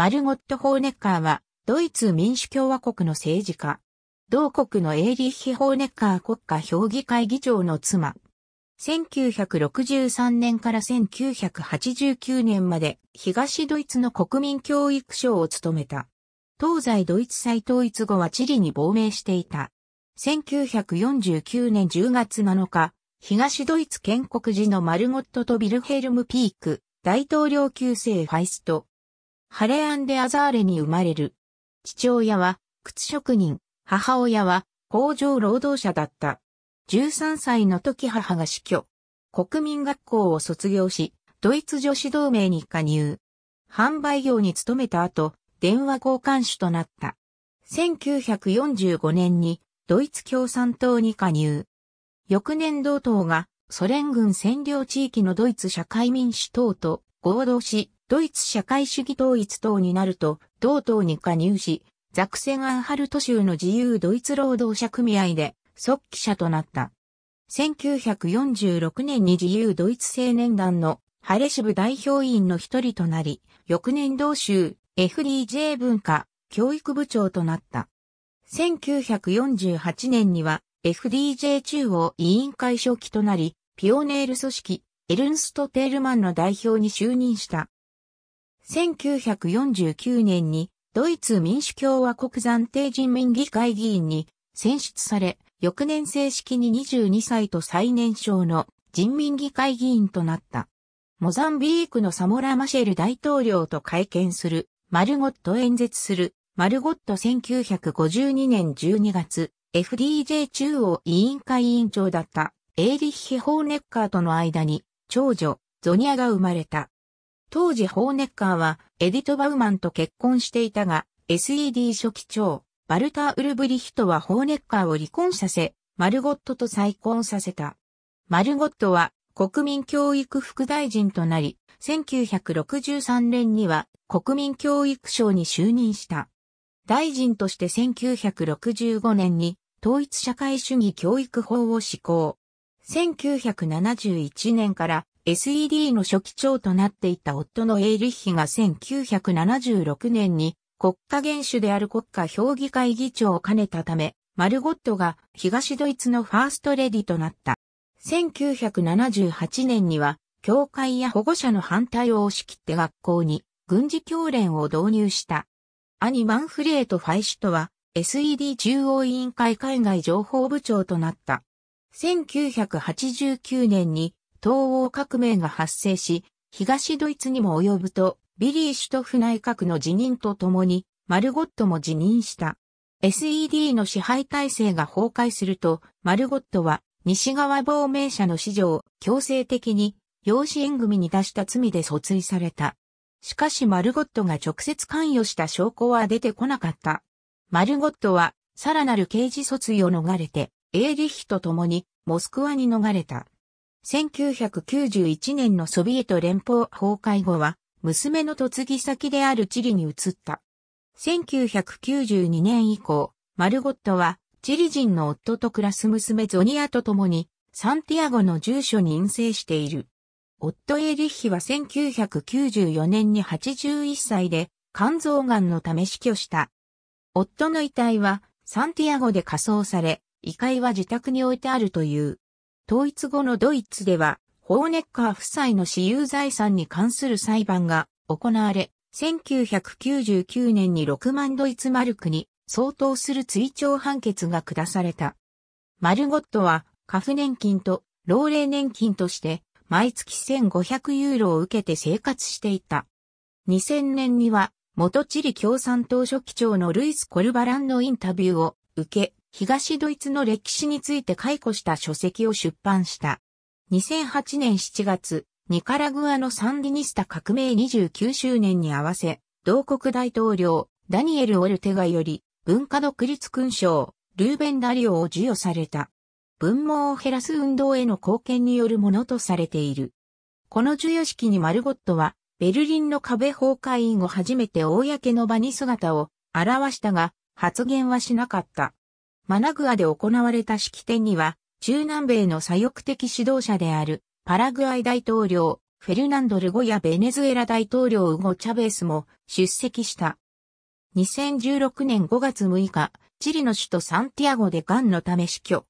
マルゴット・ホーネッカーは、ドイツ民主共和国の政治家。同国のエーリッヒ・ホーネッカー国家評議会議長の妻。1963年から1989年まで東ドイツの国民教育省を務めた。東西ドイツ再統一後は地理に亡命していた。1949年10月7日、東ドイツ建国時のマルゴットとビルヘルム・ピーク、大統領級制ファイスト、ハレアンデアザーレに生まれる。父親は靴職人、母親は工場労働者だった。13歳の時母が死去。国民学校を卒業し、ドイツ女子同盟に加入。販売業に勤めた後、電話交換手となった。1945年にドイツ共産党に加入。翌年同党がソ連軍占領地域のドイツ社会民主党と合同し、ドイツ社会主義統一党になると、同党に加入し、ザクセンアンハルト州の自由ドイツ労働者組合で即記者となった。1946年に自由ドイツ青年団のハレシブ代表員の一人となり、翌年同州 FDJ 文化教育部長となった。1948年には FDJ 中央委員会書記となり、ピオネール組織エルンスト・テールマンの代表に就任した。1949年にドイツ民主共和国暫定人民議会議員に選出され、翌年正式に22歳と最年少の人民議会議員となった。モザンビークのサモラ・マシェル大統領と会見する、マルゴット演説する、マルゴット1952年12月、FDJ 中央委員会委員長だったエーリッヒ・ホーネッカーとの間に、長女、ゾニアが生まれた。当時ホーネッカーはエディト・バウマンと結婚していたが、SED 初期長、バルター・ウルブリヒトはホーネッカーを離婚させ、マルゴットと再婚させた。マルゴットは国民教育副大臣となり、1963年には国民教育省に就任した。大臣として1965年に統一社会主義教育法を施行。1971年から SED の初期長となっていた夫のエーリッヒが1976年に国家元首である国家評議会議長を兼ねたため、マルゴットが東ドイツのファーストレディとなった。1978年には、教会や保護者の反対を押し切って学校に軍事教練を導入した。兄マンフレート・ファイシュトは SED 中央委員会海外情報部長となった。1989年に東欧革命が発生し、東ドイツにも及ぶと、ビリー・シュトフ内閣の辞任とともに、マルゴットも辞任した。SED の支配体制が崩壊すると、マルゴットは西側亡命者の市場を強制的に養子縁組に出した罪で訴追された。しかしマルゴットが直接関与した証拠は出てこなかった。マルゴットはさらなる刑事訴追を逃れて、エーリヒと共にモスクワに逃れた。1991年のソビエト連邦崩壊後は、娘の嫁ぎ先であるチリに移った。1992年以降、マルゴットは、チリ人の夫と暮らす娘ゾニアと共に、サンティアゴの住所に陰性している。夫エリッヒは1994年に81歳で肝臓がんのため死去した。夫の遺体はサンティアゴで火葬され、遺体は自宅に置いてあるという。統一後のドイツでは、ホーネッカー夫妻の私有財産に関する裁判が行われ、1999年に6万ドイツマルクに相当する追徴判決が下された。マルゴットは、カフ年金と老齢年金として、毎月1500ユーロを受けて生活していた。2000年には、元チリ共産党書記長のルイス・コルバランのインタビューを受け、東ドイツの歴史について解雇した書籍を出版した。2008年7月、ニカラグアのサンディニスタ革命29周年に合わせ、同国大統領、ダニエル・オルテガより、文化独立勲章、ルーベン・ダリオを授与された。文盲を減らす運動への貢献によるものとされている。この授与式にマルゴットは、ベルリンの壁崩壊員を初めて公の場に姿を現したが、発言はしなかった。マナグアで行われた式典には、中南米の左翼的指導者である、パラグアイ大統領、フェルナンド・ルゴやベネズエラ大統領ウゴ・チャベスも出席した。2016年5月6日、チリの首都サンティアゴでンのため死去。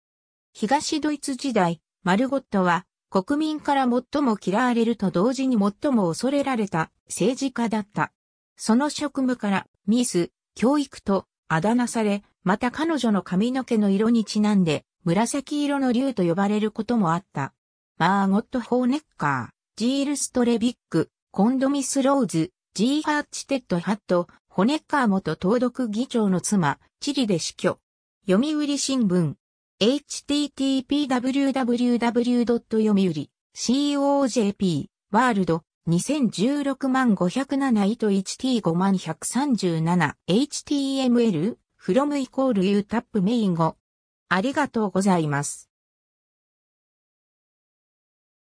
東ドイツ時代、マルゴットは国民から最も嫌われると同時に最も恐れられた政治家だった。その職務からミス、教育とあだ名され、また彼女の髪の毛の色にちなんで、紫色の竜と呼ばれることもあった。マーゴット・ホーネッカー、ジール・ストレビック、コンドミス・ローズ、ジー・ハーチテッド・ハット、ホネッカー元登録議長の妻、チリで死去。読売新聞、http://www. 読売、cojp、ワールド、2016万507位と 1t5137html from イコールユー u ップメイン語。ありがとうございます。